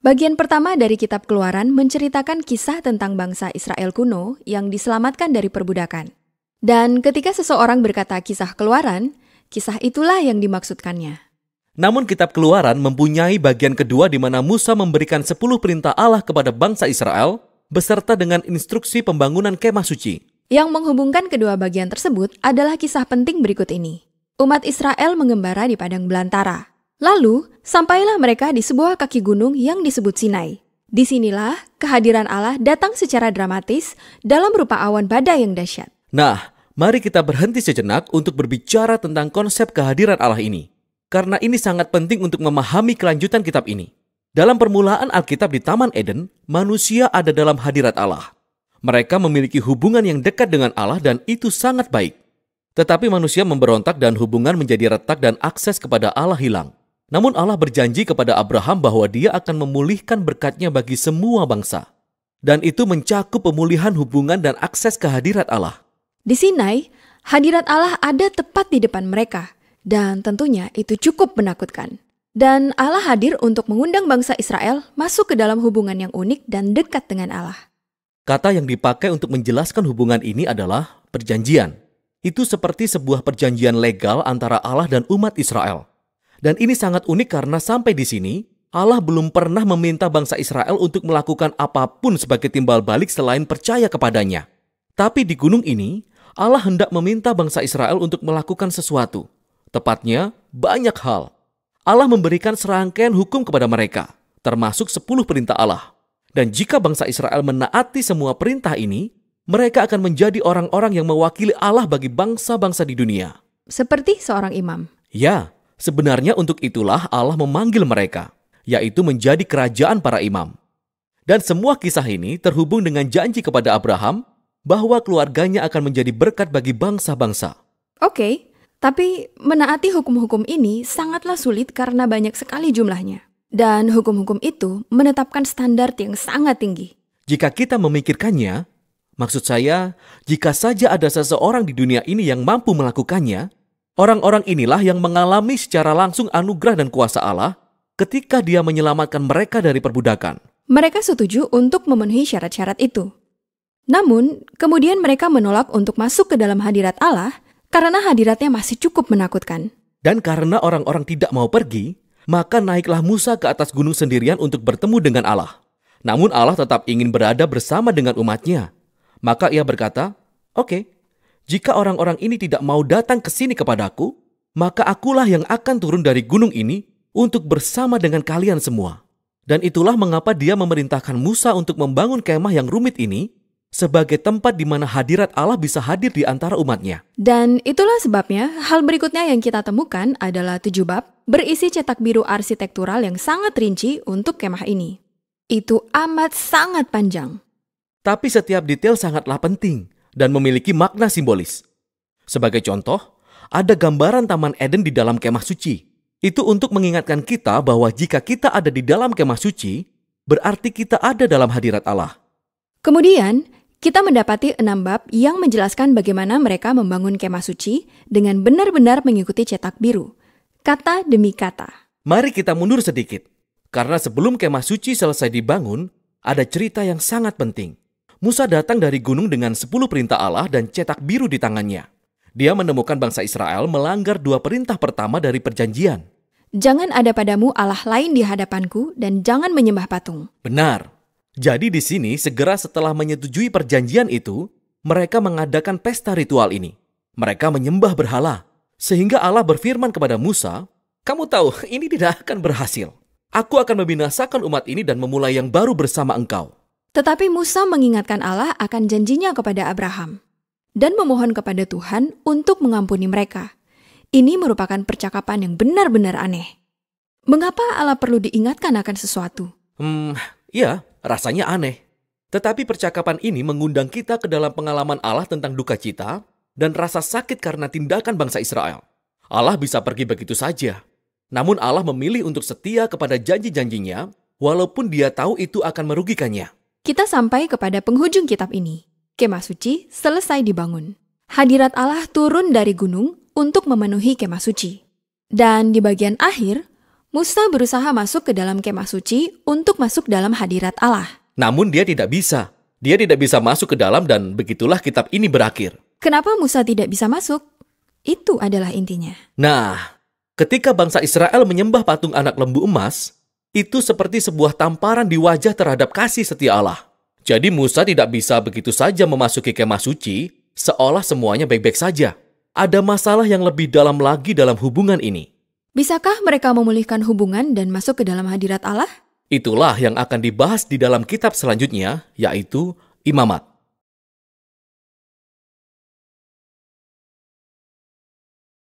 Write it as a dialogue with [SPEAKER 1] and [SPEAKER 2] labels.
[SPEAKER 1] Bagian pertama dari kitab Keluaran menceritakan kisah tentang bangsa Israel kuno yang diselamatkan dari perbudakan. Dan ketika seseorang berkata kisah Keluaran, kisah itulah yang dimaksudkannya.
[SPEAKER 2] Namun kitab Keluaran mempunyai bagian kedua di mana Musa memberikan 10 perintah Allah kepada bangsa Israel beserta dengan instruksi pembangunan kemah suci.
[SPEAKER 1] Yang menghubungkan kedua bagian tersebut adalah kisah penting berikut ini. Umat Israel mengembara di padang belantara. Lalu, Sampailah mereka di sebuah kaki gunung yang disebut Sinai. Disinilah kehadiran Allah datang secara dramatis dalam rupa awan badai yang dahsyat.
[SPEAKER 2] Nah, mari kita berhenti sejenak untuk berbicara tentang konsep kehadiran Allah ini. Karena ini sangat penting untuk memahami kelanjutan kitab ini. Dalam permulaan Alkitab di Taman Eden, manusia ada dalam hadirat Allah. Mereka memiliki hubungan yang dekat dengan Allah dan itu sangat baik. Tetapi manusia memberontak dan hubungan menjadi retak dan akses kepada Allah hilang. Namun Allah berjanji kepada Abraham bahwa dia akan memulihkan berkatnya bagi semua bangsa. Dan itu mencakup pemulihan hubungan dan akses kehadirat Allah.
[SPEAKER 1] Di Sinai, hadirat Allah ada tepat di depan mereka. Dan tentunya itu cukup menakutkan. Dan Allah hadir untuk mengundang bangsa Israel masuk ke dalam hubungan yang unik dan dekat dengan Allah.
[SPEAKER 2] Kata yang dipakai untuk menjelaskan hubungan ini adalah perjanjian. Itu seperti sebuah perjanjian legal antara Allah dan umat Israel. Dan ini sangat unik karena sampai di sini, Allah belum pernah meminta bangsa Israel untuk melakukan apapun sebagai timbal balik selain percaya kepadanya. Tapi di gunung ini, Allah hendak meminta bangsa Israel untuk melakukan sesuatu. Tepatnya, banyak hal. Allah memberikan serangkaian hukum kepada mereka, termasuk 10 perintah Allah. Dan jika bangsa Israel menaati semua perintah ini, mereka akan menjadi orang-orang yang mewakili Allah bagi bangsa-bangsa di dunia.
[SPEAKER 1] Seperti seorang imam.
[SPEAKER 2] Ya, Sebenarnya untuk itulah Allah memanggil mereka, yaitu menjadi kerajaan para imam. Dan semua kisah ini terhubung dengan janji kepada Abraham bahwa keluarganya akan menjadi berkat bagi bangsa-bangsa.
[SPEAKER 1] Oke, tapi menaati hukum-hukum ini sangatlah sulit karena banyak sekali jumlahnya. Dan hukum-hukum itu menetapkan standar yang sangat tinggi.
[SPEAKER 2] Jika kita memikirkannya, maksud saya, jika saja ada seseorang di dunia ini yang mampu melakukannya, Orang-orang inilah yang mengalami secara langsung anugerah dan kuasa Allah ketika dia menyelamatkan mereka dari perbudakan.
[SPEAKER 1] Mereka setuju untuk memenuhi syarat-syarat itu. Namun, kemudian mereka menolak untuk masuk ke dalam hadirat Allah karena hadiratnya masih cukup menakutkan.
[SPEAKER 2] Dan karena orang-orang tidak mau pergi, maka naiklah Musa ke atas gunung sendirian untuk bertemu dengan Allah. Namun Allah tetap ingin berada bersama dengan umatnya. Maka ia berkata, Oke, okay, jika orang-orang ini tidak mau datang ke sini kepadaku, maka akulah yang akan turun dari gunung ini untuk bersama dengan kalian semua. Dan itulah mengapa dia memerintahkan Musa untuk membangun kemah yang rumit ini sebagai tempat di mana hadirat Allah bisa hadir di antara umatnya.
[SPEAKER 1] Dan itulah sebabnya hal berikutnya yang kita temukan adalah tujuh bab berisi cetak biru arsitektural yang sangat rinci untuk kemah ini. Itu amat sangat panjang.
[SPEAKER 2] Tapi setiap detail sangatlah penting dan memiliki makna simbolis. Sebagai contoh, ada gambaran Taman Eden di dalam kemah suci. Itu untuk mengingatkan kita bahwa jika kita ada di dalam kemah suci, berarti kita ada dalam hadirat Allah.
[SPEAKER 1] Kemudian, kita mendapati enam bab yang menjelaskan bagaimana mereka membangun kemah suci dengan benar-benar mengikuti cetak biru, kata demi kata.
[SPEAKER 2] Mari kita mundur sedikit, karena sebelum kemah suci selesai dibangun, ada cerita yang sangat penting. Musa datang dari gunung dengan sepuluh perintah Allah dan cetak biru di tangannya. Dia menemukan bangsa Israel melanggar dua perintah pertama dari perjanjian.
[SPEAKER 1] Jangan ada padamu Allah lain di hadapanku dan jangan menyembah patung.
[SPEAKER 2] Benar. Jadi di sini segera setelah menyetujui perjanjian itu, mereka mengadakan pesta ritual ini. Mereka menyembah berhala. Sehingga Allah berfirman kepada Musa, "Kamu tahu, ini tidak akan berhasil. Aku akan membinasakan umat ini dan memulai yang baru bersama engkau."
[SPEAKER 1] Tetapi Musa mengingatkan Allah akan janjinya kepada Abraham dan memohon kepada Tuhan untuk mengampuni mereka. Ini merupakan percakapan yang benar-benar aneh. Mengapa Allah perlu diingatkan akan sesuatu?
[SPEAKER 2] Hmm, iya, rasanya aneh. Tetapi percakapan ini mengundang kita ke dalam pengalaman Allah tentang duka cita dan rasa sakit karena tindakan bangsa Israel. Allah bisa pergi begitu saja. Namun Allah memilih untuk setia kepada janji-janjinya, walaupun dia tahu itu akan merugikannya.
[SPEAKER 1] Kita sampai kepada penghujung kitab ini. Kemah suci selesai dibangun. Hadirat Allah turun dari gunung untuk memenuhi kemah suci. Dan di bagian akhir, Musa berusaha masuk ke dalam kemah suci untuk masuk dalam hadirat Allah.
[SPEAKER 2] Namun dia tidak bisa. Dia tidak bisa masuk ke dalam dan begitulah kitab ini berakhir.
[SPEAKER 1] Kenapa Musa tidak bisa masuk? Itu adalah intinya.
[SPEAKER 2] Nah, ketika bangsa Israel menyembah patung anak lembu emas, itu seperti sebuah tamparan di wajah terhadap kasih setia Allah. Jadi Musa tidak bisa begitu saja memasuki kemah suci, seolah semuanya baik-baik saja. Ada masalah yang lebih dalam lagi dalam hubungan ini.
[SPEAKER 1] Bisakah mereka memulihkan hubungan dan masuk ke dalam hadirat Allah?
[SPEAKER 2] Itulah yang akan dibahas di dalam kitab selanjutnya, yaitu Imamat.